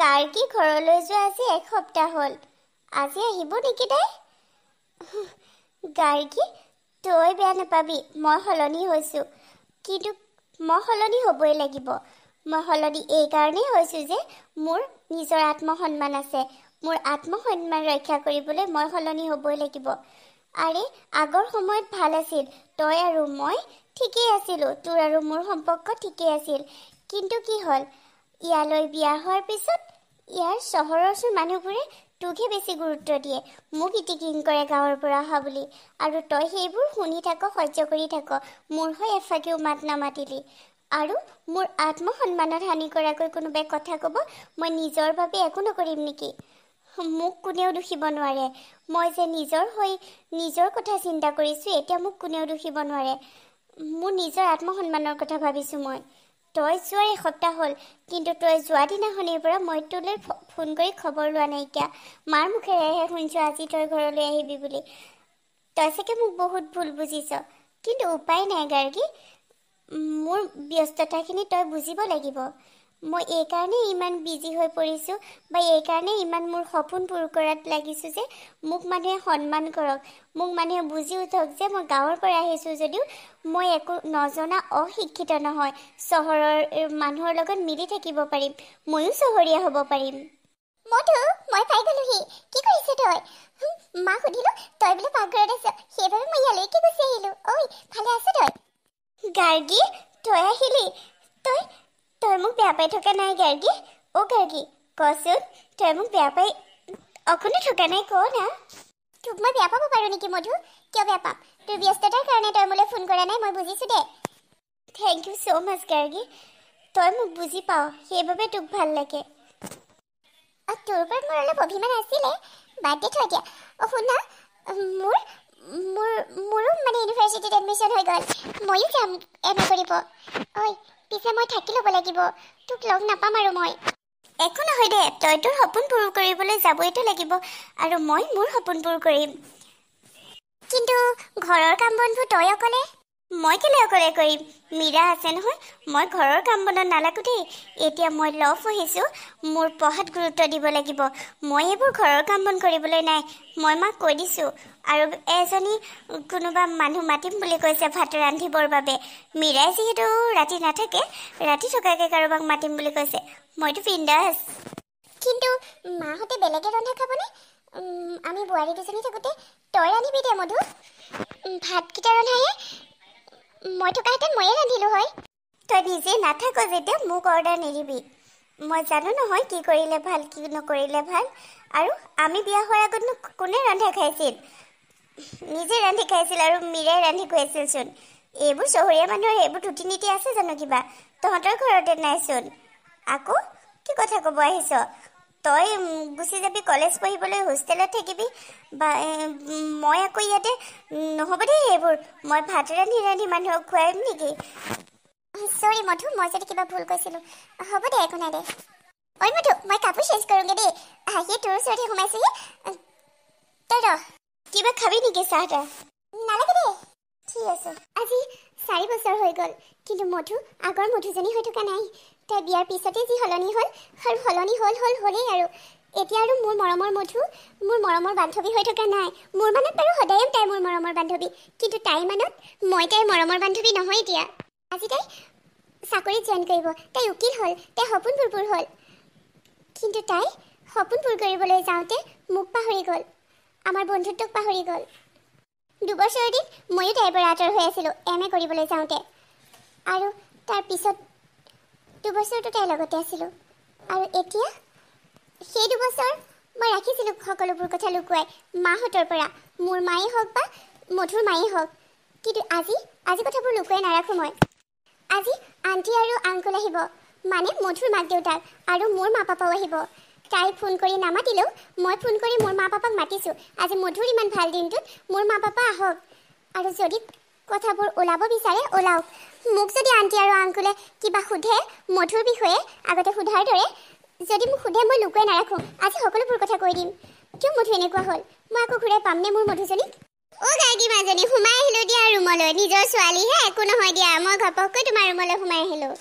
গাৰ্গী ঘৰলৈ যোৱা আজি এক সপ্তাহ হ'ল আজি আহিব নেকি তাই গাৰ্গী তই বেয়া নাপাবি মই সলনি হৈছোঁ কিন্তু মই সলনি হ'বই লাগিব মই সলনি এইকাৰণেই হৈছোঁ যে মোৰ নিজৰ আত্মসন্মান আছে মোৰ আত্মসন্মান ৰক্ষা কৰিবলৈ মই সলনি হ'বই লাগিব আৰে আগৰ সময়ত ভাল আছিল তই আৰু মই ঠিকেই আছিলোঁ তোৰ আৰু মোৰ সম্পৰ্ক ঠিকেই আছিল কিন্তু কি হ'ল ইয়ালৈ বিয়া হোৱাৰ পিছত ইয়াৰ চহৰৰ ওচৰ মানুহবোৰে তোকহে বেছি গুৰুত্ব দিয়ে মোক ইটিকিং কৰে গাঁৱৰ পৰা অহা বুলি আৰু তই সেইবোৰ শুনি থাক সহ্য কৰি থাক মোৰ হৈ এফাকেও মাত নামাতিলি আৰু মোৰ আত্মসন্মানত হানি কৰাকৈ কোনোবাই কথা ক'ব মই নিজৰ বাবে একো নকৰিম নেকি মোক কোনেও দুখিব নোৱাৰে মই যে নিজৰ হৈ নিজৰ কথা চিন্তা কৰিছোঁ এতিয়া মোক কোনেও দুখিব নোৱাৰে মোৰ নিজৰ আত্মসন্মানৰ কথা ভাবিছোঁ মই তই যোৱা এসপ্তাহ হ'ল কিন্তু তই যোৱা দিনাখনিৰ পৰা মই তোলৈ ফোন কৰি খবৰ লোৱা নাইকিয়া মাৰ মুখেৰেহে শুনিছ আজি তই ঘৰলৈ আহিবি বুলি তই চাগে মোক বহুত ভুল বুজিছ কিন্তু উপায় নাই গাৰ্গী মোৰ ব্যস্ততাখিনি তই বুজিব লাগিব মই এইকাৰণেই ইমান বিজি হৈ পৰিছোঁ বা এইকাৰণে ইমান মোৰ সপোন পূৰ কৰাত লাগিছোঁ যে মোক মানুহে সন্মান কৰক মোক মানুহে বুজি উঠক যে মই গাঁৱৰ পৰা আহিছোঁ যদিও মই একো নজনা অশিক্ষিত নহয় চহৰৰ মানুহৰ লগত মিলি থাকিব পাৰিম ময়ো চহৰীয়া হ'ব পাৰিম মধু সুধিলো পাকঘৰত আছ সেইবাবে তই মোক বেয়া পাই থকা নাই গাৰ্গী অ গাৰ্গী কচোন তই মোক বেয়া পাই অকণো থকা নাই কওঁ না তোক মই বেয়া পাব পাৰোঁ নেকি মধু কিয় বেয়া পাম তোৰ ব্যস্ততাৰ কাৰণে তই মোলৈ ফোন কৰা নাই মই বুজিছোঁ দে thank you so' much Gargi তই মোক বুজি পাৱ সেইবাবে তোক ভাল লাগে তোৰ ওপৰত মোৰ অলপ অভিমান আছিলে বাদ দি থৈ দিয়া অ শুনা মোৰ মোৰ মোৰো মানে ইউনিভাৰ্চিটিত এডমিশ্যন হৈ গ'ল ময়ো কাম এম এ কৰিব ঐ পিছে মই থাকি ল'ব লাগিব তোক লগ নাপাম আৰু মই একো নহয় দে তই তোৰ সপোন পূৰ কৰিবলৈ যাবইতো লাগিব আৰু মই মোৰ সপোন পূৰ কৰিম কিন্তু ঘৰৰ কাম বনবোৰ তই অকলে মই কেলে অকলে কৰিম মীৰা আছে নহয় মই ঘৰৰ কাম বনত নালাগো দেই এতিয়া মই লগ পঢ়িছোঁ মোৰ পঢ়াত গুৰুত্ব দিব লাগিব মই এইবোৰ ঘৰৰ কাম বন কৰিবলৈ নাই মই মাক কৈ দিছোঁ আৰু এজনী কোনোবা মানুহ মাতিম বুলি কৈছে ভাত ৰান্ধিবৰ বাবে মীৰাই যিহেতু ৰাতি নাথাকে ৰাতি থকাকৈ কাৰোবাক মাতিম বুলি কৈছে মইতো পিন্দাচ কিন্তু মাহঁতে বেলেগে ৰন্ধা খাবনে আমি বোৱাৰী দুজনী থাকোঁতে তই ৰান্ধিবি দে মধু ভাতকেইটা ৰন্ধাই মই থকাহেঁতেন ময়ে ৰান্ধিলোঁ হয় তই নিজে নাথাক যেতিয়া মোক অৰ্ডাৰ নিদিবি মই জানো নহয় কি কৰিলে ভাল কি নকৰিলে ভাল আৰু আমি বিয়া হোৱাৰ আগতনো কোনে ৰান্ধি খাইছিল নিজে ৰান্ধি খাইছিল আৰু মীৰাই ৰান্ধি খুৱাইছিল চোন এইবোৰ চহৰীয়া মানুহৰ এইবোৰ ৰুটি নীতি আছে জানো কিবা তহঁতৰ ঘৰতে নাইচোন আকৌ কি কথা ক'ব আহিছ তই গুচি যাবি কলেজ পঢ়িবলৈ হোষ্টেলত থাকিবি বা মই আকৌ ইয়াতে নহ'ব দেই এইবোৰ মই ভাত ৰান্ধি ৰান্ধি মানুহক খুৱাম নেকি চৰি মধু মই যদি কিবা ভুল কৈছিলো হ'ব দে একো নাই দে ঐ মধু মই কাপোৰ চেঞ্জ কৰোঁগে দেই আহি তোৰ ওচৰতে সোমাইছোগে তই কিবা খাবি নেকি চাহ তাহ নালাগে দে ঠিক আছে আজি চাৰি বছৰ হৈ গ'ল কিন্তু মধু আগৰ মধুজনী হৈ থকা নাই তাই বিয়াৰ পিছতে যি সলনি হ'ল আৰু সলনি হ'ল হ'ল হ'লেই আৰু এতিয়া আৰু মোৰ মৰমৰ মধু মোৰ মৰমৰ বান্ধৱী হৈ থকা নাই মোৰ মানত বাৰু সদায় তাইৰ মোৰ মৰমৰ বান্ধৱী কিন্তু তাইৰ মানত মই তাইৰ মৰমৰ বান্ধৱী নহয় এতিয়া আজি তাই চাকৰিত জইন কৰিব তাই উকিল হ'ল তাই সপোনবোৰ পূৰ হ'ল কিন্তু তাই সপোনবোৰ কৰিবলৈ যাওঁতে মোক পাহৰি গ'ল আমাৰ বন্ধুত্বক পাহৰি গ'ল দুবছৰ দিন ময়ো তাইৰ পৰা আঁতৰ হৈ আছিলোঁ এম এ কৰিবলৈ যাওঁতে আৰু তাৰ পিছত দুবছৰটো তাইৰ লগতে আছিলোঁ আৰু এতিয়া সেই দুবছৰ মই ৰাখিছিলোঁ সকলোবোৰ কথা লুকুৱাই মাহঁতৰ পৰা মোৰ মায়ে হওক বা মধুৰ মায়েই হওক কিন্তু আজি আজি কথাবোৰ লুকুৱাই নাৰাখোঁ মই আজি আণ্টি আৰু আংকুল আহিব মানে মধুৰ মাক দেউতাক আৰু মোৰ মা পাপাও আহিব তাই ফোন কৰি নামাতিলেও মই ফোন কৰি মোৰ মা পাপাক মাতিছোঁ আজি মধুৰ ইমান ভাল দিনটোত মোৰ মা পাপা আহক আৰু যদি কথাবোৰ ওলাব বিচাৰে ওলাওক মোক যদি আণ্টি আৰু আংকুলে কিবা সোধে মধুৰ বিষয়ে আগতে সোধাৰ দৰে যদি মোক সোধে মই লুকুৱাই নাৰাখোঁ আজি সকলোবোৰ কথা কৈ দিম কিয় মধু এনেকুৱা হ'ল মই আকৌ ঘূৰাই পামনে মোৰ মধুজনীক অ গাইডী মাজনী সোমাই আহিলোঁ দিয়া ৰুমলৈ নিজৰ ছোৱালীহে একো নহয় দিয়া মই ঘপককৈ তোমাৰ ৰুমলৈ সোমাই আহিলোঁ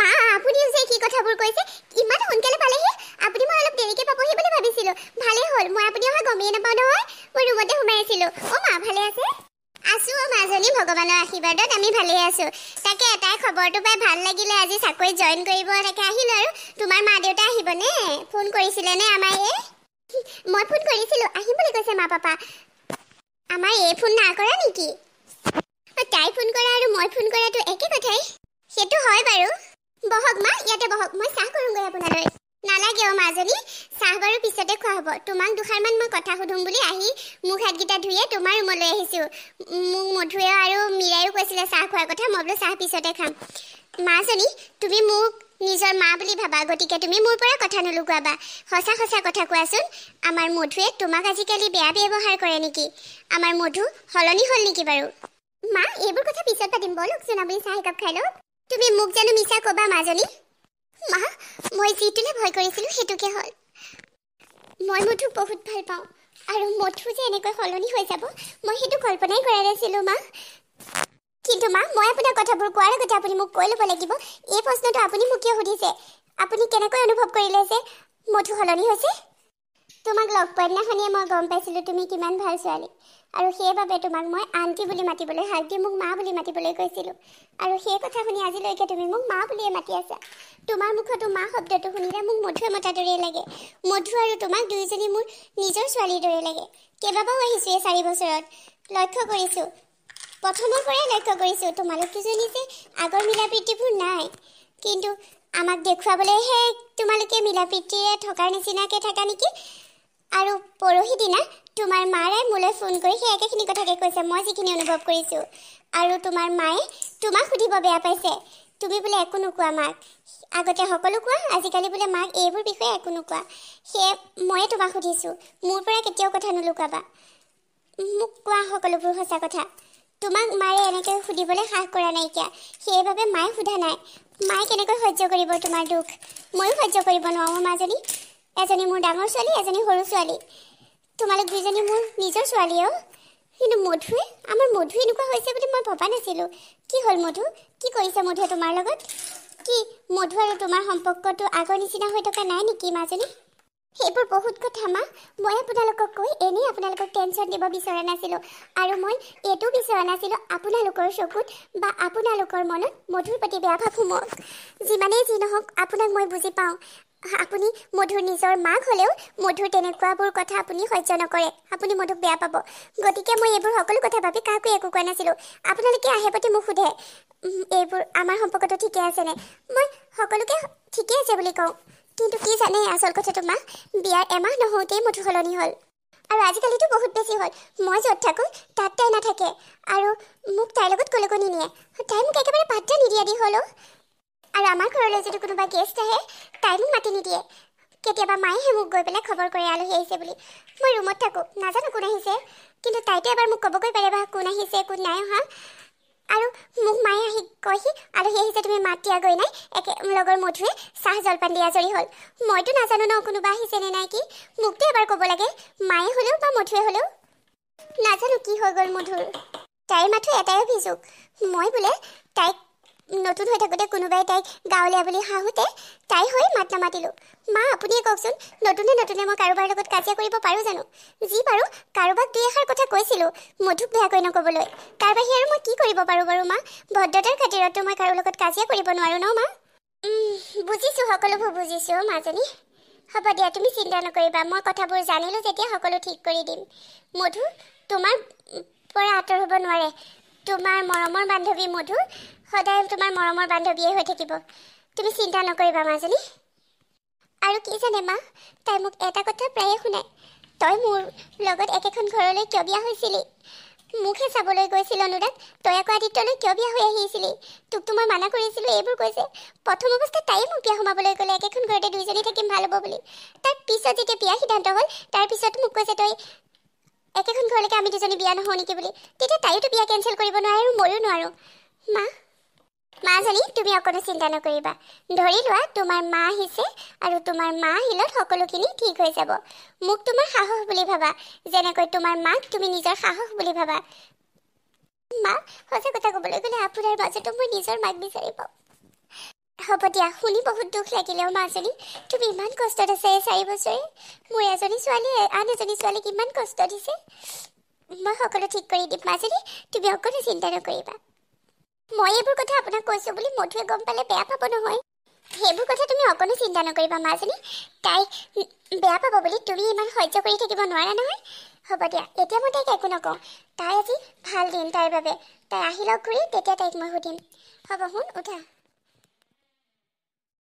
মা আপুনিও যে কি কথাবোৰ কৈছে ইমান সোনকালে পালেহি আপুনি মই অলপ দেৰিকৈ পাবহি বুলি ভাবিছিলোঁ ভালেই হ'ল মই আপুনি অহা গমেই নাপাওঁ নহয় মই ৰুমতে সোমাই আছিলোঁ অ' মা ভালে আছে আছো মাজনী ভগৱানৰ আশীৰ্বাদত আমি ভালেই আছো তাকে এটাই খবৰটো পাই ভাল লাগিলে আজি চাকৰিত জইন কৰিব তাকে আহিলো আৰু তোমাৰ মা দেউতা আহিবনে ফোন কৰিছিলে নে আমাৰ এই মই ফোন কৰিছিলো আহিবলৈ কৈছে মা পাপা আমাৰ এই ফোন না কৰা নেকি তাই ফোন কৰা আৰু মই ফোন কৰাটো একে কথাই সেইটো হয় বাৰু বহক মা ইয়াতে বহক মই চাহ কৰোঁগৈ আপোনালৈ নালাগে অ মাজনী চাহ বাৰু পিছতে খোৱা হ'ব তোমাক দুষাৰমান মই কথা সুধোম বুলি আহি মুখ হাতকেইটা ধুইয়ে তোমাৰ ৰুমলৈ আহিছোঁ মোক মধুৰেও আৰু মীৰায়ো কৈছিলে চাহ খোৱাৰ কথা মই বোলো চাহ পিছতে খাম মাজনী তুমি মোক নিজৰ মা বুলি ভাবা গতিকে তুমি মোৰ পৰা কথা নুলুকুৱাবা সঁচা সঁচা কথা কোৱাচোন আমাৰ মধুৱে তোমাক আজিকালি বেয়া ব্যৱহাৰ কৰে নেকি আমাৰ মধু সলনি হ'ল নেকি বাৰু মা এইবোৰ কথা পিছত পাতিম বলকচোন আপুনি চাহ একাপ খাই লওক তুমি মোক জানো মিছা ক'বা মাজনী মা মই যিটোলৈ ভয় কৰিছিলোঁ সেইটোকে হ'ল মই মধু বহুত ভাল পাওঁ আৰু মধু যে এনেকৈ সলনি হৈ যাব মই সেইটো কল্পনাই কৰা নাছিলোঁ মা কিন্তু মা মই আপোনাৰ কথাবোৰ কোৱাৰ আগতে আপুনি মোক কৈ ল'ব লাগিব এই প্ৰশ্নটো আপুনি মোক কিয় সুধিছে আপুনি কেনেকৈ অনুভৱ কৰিলে যে মধু সলনি হৈছে তোমাক লগ পোৱা দিনাখনিয়ে মই গম পাইছিলোঁ তুমি কিমান ভাল ছোৱালী আৰু সেইবাবে তোমাক মই আণ্টি বুলি মাতিবলৈ হাক দি মোক মা বুলি মাতিবলৈ কৈছিলোঁ আৰু সেই কথা শুনি আজিলৈকে তুমি মোক মা বুলিয়ে মাতি আছা তোমাৰ মুখতো মা শব্দটো শুনিলে মোক মধুৰ মতাৰ দৰে লাগে মধু আৰু তোমাক দুয়োজনী মোৰ নিজৰ ছোৱালীৰ দৰে লাগে কেইবাবাও আহিছোঁ এই চাৰি বছৰত লক্ষ্য কৰিছোঁ প্ৰথমৰ পৰাই লক্ষ্য কৰিছোঁ তোমালোক দুজনী যে আগৰ মিলাপ্ৰীতিবোৰ নাই কিন্তু আমাক দেখুৱাবলৈহে তোমালোকে মিলা প্ৰীতিৰে থকাৰ নিচিনাকৈ থাকা নেকি আৰু পৰহি দিনা তোমাৰ মাৰে মোলৈ ফোন কৰি সেই একেখিনি কথাকে কৈছে মই যিখিনি অনুভৱ কৰিছোঁ আৰু তোমাৰ মায়ে তোমাক সুধিব বেয়া পাইছে তুমি বোলে একো নোকোৱা মাক আগতে সকলো কোৱা আজিকালি বোলে মাক এইবোৰ বিষয়ে একো নোকোৱা সেয়ে ময়ে তোমাক সুধিছোঁ মোৰ পৰা কেতিয়াও কথা নোলোকাবা মোক কোৱা সকলোবোৰ সঁচা কথা তোমাক মায়ে এনেকৈ সুধিবলৈ সাহ কৰা নাইকিয়া সেইবাবে মায়ে সোধা নাই মায়ে কেনেকৈ সহ্য কৰিব তোমাৰ দুখ ময়ো সহ্য কৰিব নোৱাৰোঁ মাজনী এজনী মোৰ ডাঙৰ ছোৱালী এজনী সৰু ছোৱালী তোমালোক দুজনী মোৰ নিজৰ ছোৱালী কিন্তু মধুৱে আমাৰ মধু এনেকুৱা হৈছে বুলি মই ভবা নাছিলোঁ কি হ'ল মধু কি কৰিছে মধুৱে তোমাৰ লগত কি মধু আৰু তোমাৰ সম্পৰ্কটো আগৰ নিচিনা হৈ থকা নাই নেকি মাজনী সেইবোৰ বহুত কথা মা মই আপোনালোকক কৈ এনেই আপোনালোকক টেনশ্যন দিব বিচৰা নাছিলোঁ আৰু মই এইটো বিচৰা নাছিলোঁ আপোনালোকৰ চকুত বা আপোনালোকৰ মনত মধুৰ প্ৰতি বেয়া ভাৱ সোমাওক যিমানেই যি নহওক আপোনাক মই বুজি পাওঁ আপুনি মধুৰ নিজৰ মাক হ'লেও মধুৰ তেনেকুৱাবোৰ কথা আপুনি সহ্য নকৰে আপুনি মধুক বেয়া পাব গতিকে মই এইবোৰ সকলো কথা ভাবি কাকো একো কোৱা নাছিলোঁ আপোনালোকে আহে প্ৰতি মোক সোধে এইবোৰ আমাৰ সম্পৰ্কটো ঠিকে আছেনে মই সকলোকে ঠিকে আছে বুলি কওঁ কিন্তু কি জানে আচল কথাটো মা বিয়াৰ এমাহ নহওঁতেই মধু সলনি হ'ল আৰু আজিকালিতো বহুত বেছি হ'ল মই য'ত থাকোঁ তাত তাই নাথাকে আৰু মোক তাইৰ লগত কলকনি নিয়ে তাই মোক একেবাৰে পাত্ৰ নিদিয়া দি হ'লো আৰু আমাৰ ঘৰলৈ যদি কোনোবা গেষ্ট আহে তাই মাতি নিদিয়ে কেতিয়াবা মায়েহে মোক গৈ পেলাই খবৰ কৰে আলহী আহিছে বুলি মই ৰুমত থাকোঁ নাজানো কোন আহিছে কিন্তু তাইতে এবাৰ মোক ক'বগৈ পাৰে বা কোন আহিছে কোন নাই অহা আৰু মোক মায়ে আহি কৈছি আলহী আহিছে তুমি মাত দিয়াগৈ নাই একে লগৰ মধুৱে চাহ জলপান দিয়া জৰি হ'ল মইতো নাজানো ন কোনোবা আহিছে নে নাই কি মোকতো এবাৰ ক'ব লাগে মায়ে হ'লেও বা মধুৱে হ'লেও নাজানো কি হৈ গ'ল মধুৰ তাইৰ মাথো এটাই অভিযোগ মই বোলে তাইক নতুন হৈ থাকোঁতে কোনোবাই তাইক গাঁৱলীয়া বুলি হাঁহোতে তাই হৈ মাত নামাতিলোঁ মা আপুনিয়ে কওকচোন নতুনে নতুনে মই কাৰোবাৰ লগত কাজিয়া কৰিব পাৰোঁ জানো যি পাৰোঁ কাৰোবাক দুই এষাৰ কথা কৈছিলোঁ মধুক বেয়াকৈ নক'বলৈ তাৰ বাহিৰে আৰু মই কি কৰিব পাৰোঁ বাৰু মা ভদ্ৰতাৰ খাতিৰতো মই কাৰো লগত কাজিয়া কৰিব নোৱাৰোঁ ন মা বুজিছোঁ সকলোবোৰ বুজিছোঁ মাজনী হ'ব দিয়া তুমি চিন্তা নকৰিবা মই কথাবোৰ জানিলোঁ যেতিয়া সকলো ঠিক কৰি দিম মধু তোমাৰ পৰা আঁতৰ হ'ব নোৱাৰে তোমাৰ মৰমৰ বান্ধৱী মধুৰ সদায় তোমাৰ মৰমৰ বান্ধৱীয়ে হৈ থাকিব তুমি চিন্তা নকৰিবা মাজনী আৰু কি জানে মা তাই মোক এটা কথা প্ৰায়ে শুনাই তই মোৰ লগত একেখন ঘৰলৈ কিয় বিয়া হৈছিলি মোকহে চাবলৈ গৈছিল অনুৰাগ তই আকৌ আদিত্যলৈ কিয় বিয়া হৈ আহিছিলি তোক তো মই মানা কৰিছিলোঁ এইবোৰ কৈছে প্ৰথম অৱস্থাত তাইয়ে মোক বিয়া সোমাবলৈ গ'লে একেখন ঘৰতে দুইজনী থাকিম ভাল হ'ব বুলি তাৰ পিছত যেতিয়া বিয়া সিদ্ধান্ত হ'ল তাৰপিছত মোক কৈছে তই একেখন ঘৰলৈকে আমি দুজনী বিয়া নহওঁ নেকি বুলি তেতিয়া তাইওতো বিয়া কেঞ্চেল কৰিব নোৱাৰে আৰু ময়ো নোৱাৰোঁ মা মাজনী তুমি অকণো চিন্তা নকৰিবা ধৰি লোৱা তোমাৰ মা আহিছে আৰু তোমাৰ মা আহিলত সকলোখিনি ঠিক হৈ যাব মোক তোমাৰ সাহস বুলি ভাবা যেনেকৈ তোমাৰ মাক তুমি নিজৰ সাহস বুলি ভাবা মা সঁচা কথা ক'বলৈ গ'লে আপোনাৰ মাজতো মই নিজৰ মাক বিচাৰি পাওঁ হ'ব দিয়া শুনি বহুত দুখ লাগিলে অ' মাজনী তুমি ইমান কষ্টত আছা এই চাৰি বছৰে মোৰ এজনী ছোৱালীয়ে আন এজনী ছোৱালীক ইমান কষ্ট দিছে মই সকলো ঠিক কৰি দিম মাজনী তুমি অকণো চিন্তা নকৰিবা মই এইবোৰ কথা আপোনাক কৈছোঁ বুলি মধুৱে গম পালে বেয়া পাব নহয় সেইবোৰ কথা তুমি অকণো চিন্তা নকৰিবা মাজনী তাই বেয়া পাব বুলি তুমি ইমান সহ্য কৰি থাকিব নোৱাৰা নহয় হ'ব দিয়া এতিয়া মই তাইক একো নকওঁ তাই আজি ভাল দিন তাইৰ বাবে তাই আহি লওক ঘূৰি তেতিয়া তাইক মই সুধিম হ'ব শুন উঠা